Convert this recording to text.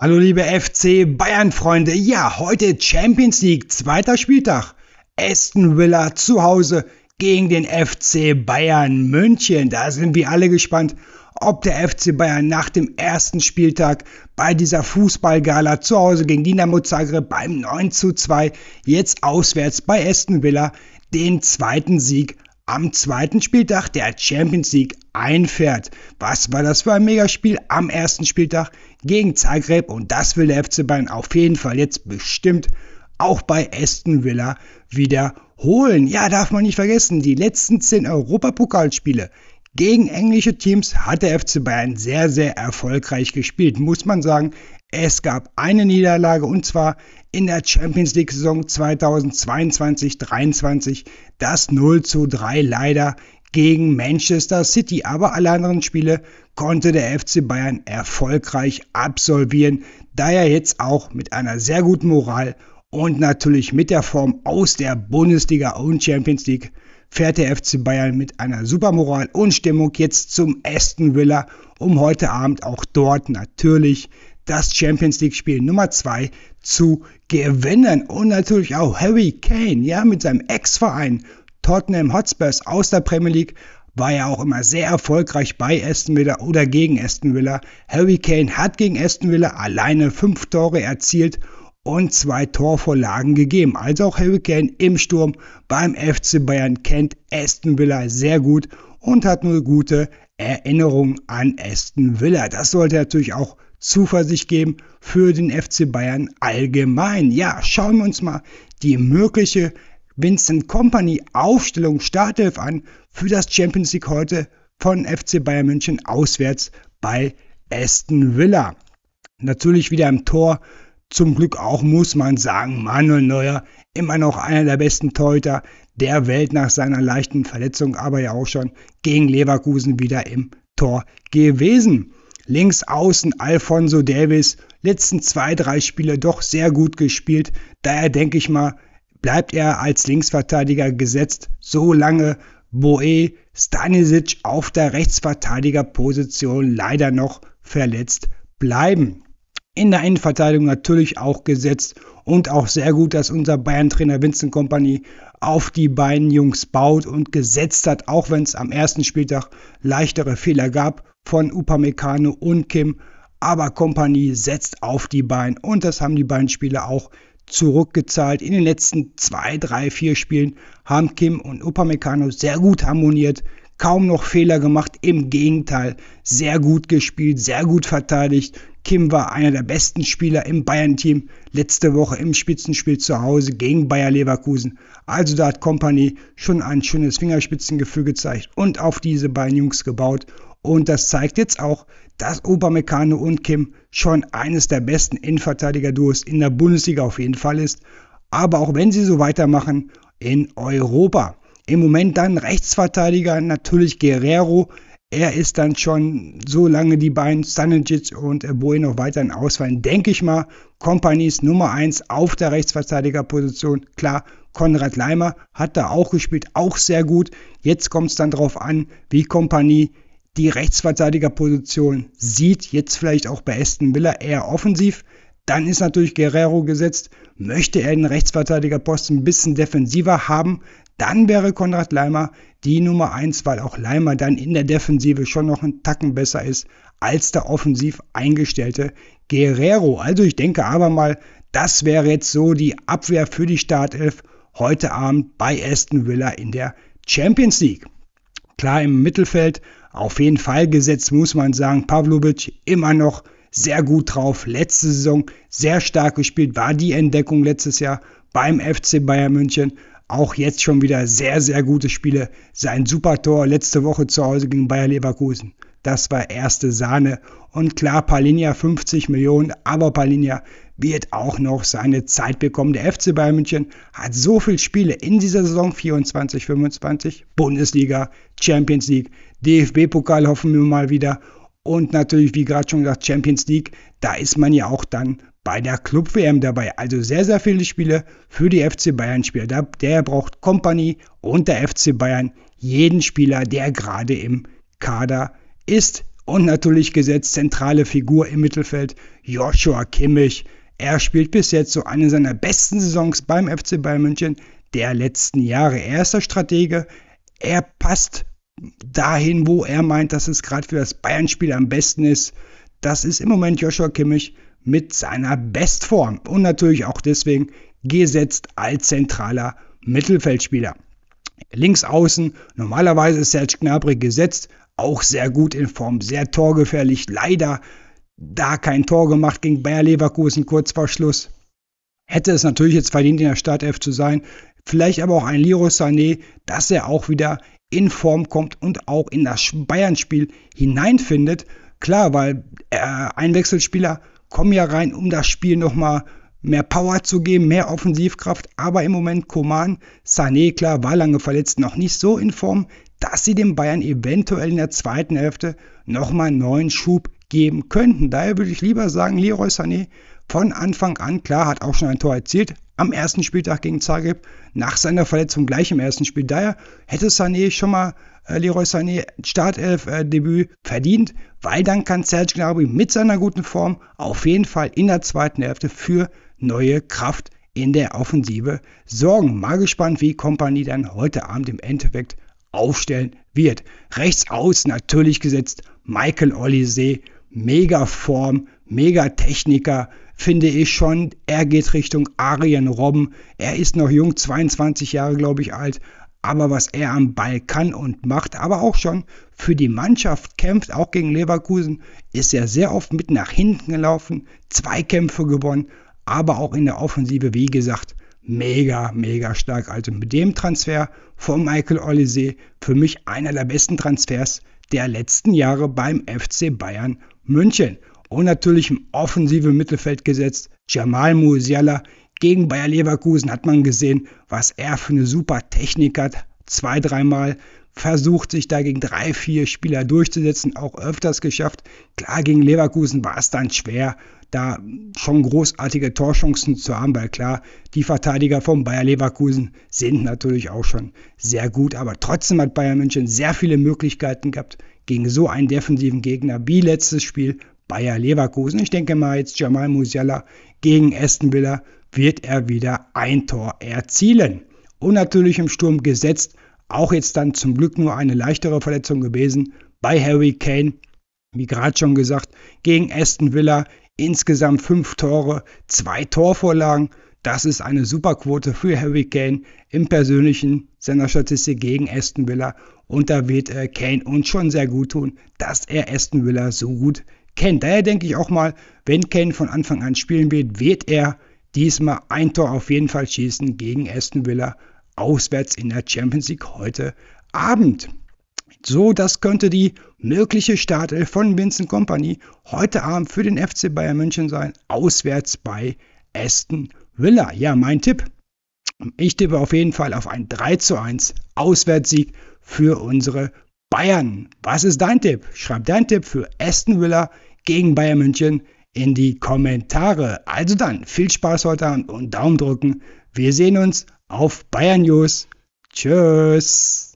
Hallo liebe FC Bayern-Freunde, ja, heute Champions League, zweiter Spieltag. Aston Villa zu Hause gegen den FC Bayern München. Da sind wir alle gespannt, ob der FC Bayern nach dem ersten Spieltag bei dieser Fußballgala zu Hause gegen Dinamo Zagreb beim 9 zu 2 jetzt auswärts bei Aston Villa den zweiten Sieg am zweiten Spieltag der Champions League einfährt. Was war das für ein Megaspiel am ersten Spieltag? gegen Zagreb und das will der FC Bayern auf jeden Fall jetzt bestimmt auch bei Aston Villa wiederholen. Ja, darf man nicht vergessen, die letzten 10 Europapokalspiele gegen englische Teams hat der FC Bayern sehr, sehr erfolgreich gespielt, muss man sagen. Es gab eine Niederlage und zwar in der Champions League Saison 2022-23 das 0 zu 3 leider gegen Manchester City. Aber alle anderen Spiele konnte der FC Bayern erfolgreich absolvieren, da er jetzt auch mit einer sehr guten Moral und natürlich mit der Form aus der Bundesliga und Champions League fährt der FC Bayern mit einer super Moral und Stimmung jetzt zum Aston Villa, um heute Abend auch dort natürlich das Champions League Spiel Nummer 2 zu gewinnen. Und natürlich auch Harry Kane, ja, mit seinem Ex-Verein Tottenham Hotspurs aus der Premier League war ja auch immer sehr erfolgreich bei Aston Villa oder gegen Aston Villa. Harry Kane hat gegen Aston Villa alleine fünf Tore erzielt und zwei Torvorlagen gegeben. Also auch Harry Kane im Sturm beim FC Bayern kennt Aston Villa sehr gut und hat nur gute Erinnerungen an Aston Villa. Das sollte natürlich auch Zuversicht geben für den FC Bayern allgemein. Ja, schauen wir uns mal die mögliche Vincent Company Aufstellung Startelf an für das Champions League heute von FC Bayern München auswärts bei Aston Villa. Natürlich wieder im Tor. Zum Glück auch muss man sagen, Manuel Neuer, immer noch einer der besten Torhüter der Welt nach seiner leichten Verletzung, aber ja auch schon gegen Leverkusen wieder im Tor gewesen. Links außen Alfonso Davis, letzten zwei, drei Spiele doch sehr gut gespielt. Daher denke ich mal, bleibt er als Linksverteidiger gesetzt, solange Boe Stanisic auf der Rechtsverteidigerposition leider noch verletzt bleiben. In der Innenverteidigung natürlich auch gesetzt und auch sehr gut, dass unser Bayern-Trainer Vincent Company auf die beiden Jungs baut und gesetzt hat, auch wenn es am ersten Spieltag leichtere Fehler gab von Upamecano und Kim. Aber Company setzt auf die Beine und das haben die beiden Spieler auch gesetzt zurückgezahlt. In den letzten zwei, drei, vier Spielen haben Kim und Upamecano sehr gut harmoniert, kaum noch Fehler gemacht. Im Gegenteil, sehr gut gespielt, sehr gut verteidigt. Kim war einer der besten Spieler im Bayern-Team letzte Woche im Spitzenspiel zu Hause gegen Bayer Leverkusen. Also da hat Company schon ein schönes Fingerspitzengefühl gezeigt und auf diese beiden Jungs gebaut. Und das zeigt jetzt auch, dass Upamecano und Kim schon eines der besten Innenverteidiger-Duos in der Bundesliga auf jeden Fall ist. Aber auch wenn sie so weitermachen, in Europa. Im Moment dann Rechtsverteidiger natürlich Guerrero. Er ist dann schon, so lange die beiden Stanisic und Boe noch weiterhin ausfallen, denke ich mal, Companies Nummer 1 auf der Rechtsverteidigerposition. Klar, Konrad Leimer hat da auch gespielt, auch sehr gut. Jetzt kommt es dann darauf an, wie Kompanie die Rechtsverteidigerposition sieht, jetzt vielleicht auch bei Aston Villa eher offensiv. Dann ist natürlich Guerrero gesetzt. Möchte er den Rechtsverteidigerposten ein bisschen defensiver haben, dann wäre Konrad Leimer die Nummer 1, weil auch Leimer dann in der Defensive schon noch einen Tacken besser ist als der offensiv eingestellte Guerrero. Also ich denke aber mal, das wäre jetzt so die Abwehr für die Startelf heute Abend bei Aston Villa in der Champions League. Klar, im Mittelfeld auf jeden Fall gesetzt muss man sagen, Pavlovic immer noch sehr gut drauf. Letzte Saison sehr stark gespielt, war die Entdeckung letztes Jahr beim FC Bayern München. Auch jetzt schon wieder sehr, sehr gute Spiele. Sein super Tor letzte Woche zu Hause gegen Bayer Leverkusen. Das war erste Sahne. Und klar, Palinia 50 Millionen, aber Palinia wird auch noch seine Zeit bekommen. Der FC Bayern München hat so viele Spiele in dieser Saison 24, 25, Bundesliga, Champions League, DFB-Pokal hoffen wir mal wieder und natürlich, wie gerade schon gesagt, Champions League, da ist man ja auch dann bei der Club-WM dabei. Also sehr, sehr viele Spiele für die FC Bayern-Spieler. Der braucht Kompanie und der FC Bayern jeden Spieler, der gerade im Kader ist. Und natürlich gesetzt zentrale Figur im Mittelfeld, Joshua Kimmich, er spielt bis jetzt so eine seiner besten Saisons beim FC Bayern München der letzten Jahre. Er ist der Stratege. Er passt dahin, wo er meint, dass es gerade für das Bayern-Spiel am besten ist. Das ist im Moment Joshua Kimmich mit seiner Bestform und natürlich auch deswegen gesetzt als zentraler Mittelfeldspieler. Links außen, normalerweise ist Serge Gnabry gesetzt, auch sehr gut in Form, sehr torgefährlich. Leider da kein Tor gemacht gegen Bayer Leverkusen kurz vor Schluss. Hätte es natürlich jetzt verdient, in der Startelf zu sein. Vielleicht aber auch ein Liro Sané, dass er auch wieder in Form kommt und auch in das Bayern-Spiel hineinfindet. Klar, weil äh, Einwechselspieler kommen ja rein, um das Spiel nochmal mehr Power zu geben, mehr Offensivkraft. Aber im Moment Koman, Sané, klar, war lange verletzt, noch nicht so in Form, dass sie dem Bayern eventuell in der zweiten Hälfte nochmal einen neuen Schub geben könnten. Daher würde ich lieber sagen, Leroy Sané von Anfang an, klar, hat auch schon ein Tor erzielt, am ersten Spieltag gegen Zagreb, nach seiner Verletzung gleich im ersten Spiel. Daher hätte Sané schon mal äh, Leroy Sané Startelf-Debüt äh, verdient, weil dann kann Serge Gnabry mit seiner guten Form auf jeden Fall in der zweiten Hälfte für neue Kraft in der Offensive sorgen. Mal gespannt, wie Kompanie dann heute Abend im Endeffekt aufstellen wird. Rechts aus natürlich gesetzt Michael Olise Megaform, Megatechniker, finde ich schon. Er geht Richtung Arjen Robben. Er ist noch jung, 22 Jahre, glaube ich, alt. Aber was er am Ball kann und macht, aber auch schon für die Mannschaft kämpft, auch gegen Leverkusen, ist er sehr oft mit nach hinten gelaufen, zwei Kämpfe gewonnen, aber auch in der Offensive, wie gesagt, mega, mega stark. Also mit dem Transfer von Michael Olise für mich einer der besten Transfers der letzten Jahre beim FC Bayern München und natürlich im offensiven Mittelfeld gesetzt. Jamal Musiala gegen Bayer Leverkusen hat man gesehen, was er für eine super Technik hat. Zwei, dreimal versucht, sich da gegen drei, vier Spieler durchzusetzen, auch öfters geschafft. Klar, gegen Leverkusen war es dann schwer, da schon großartige Torchancen zu haben, weil klar, die Verteidiger von Bayer Leverkusen sind natürlich auch schon sehr gut, aber trotzdem hat Bayern München sehr viele Möglichkeiten gehabt, gegen so einen defensiven Gegner wie letztes Spiel Bayer Leverkusen. Ich denke mal jetzt Jamal Musiala gegen Aston Villa wird er wieder ein Tor erzielen. Und natürlich im Sturm gesetzt, auch jetzt dann zum Glück nur eine leichtere Verletzung gewesen bei Harry Kane. Wie gerade schon gesagt, gegen Aston Villa insgesamt fünf Tore, zwei Torvorlagen. Das ist eine super Quote für Harry Kane im persönlichen seiner Statistik gegen Aston Villa und da wird äh, Kane uns schon sehr gut tun, dass er Aston Villa so gut kennt. Daher denke ich auch mal, wenn Kane von Anfang an spielen wird, wird er diesmal ein Tor auf jeden Fall schießen gegen Aston Villa auswärts in der Champions League heute Abend. So, das könnte die mögliche Startelf von Vincent Company heute Abend für den FC Bayern München sein, auswärts bei Aston Villa. Ja, mein Tipp. Ich tippe auf jeden Fall auf einen 3 zu 1 Auswärtssieg für unsere Bayern. Was ist dein Tipp? Schreib deinen Tipp für Aston Villa gegen Bayern München in die Kommentare. Also dann, viel Spaß heute Abend und Daumen drücken. Wir sehen uns auf Bayern News. Tschüss.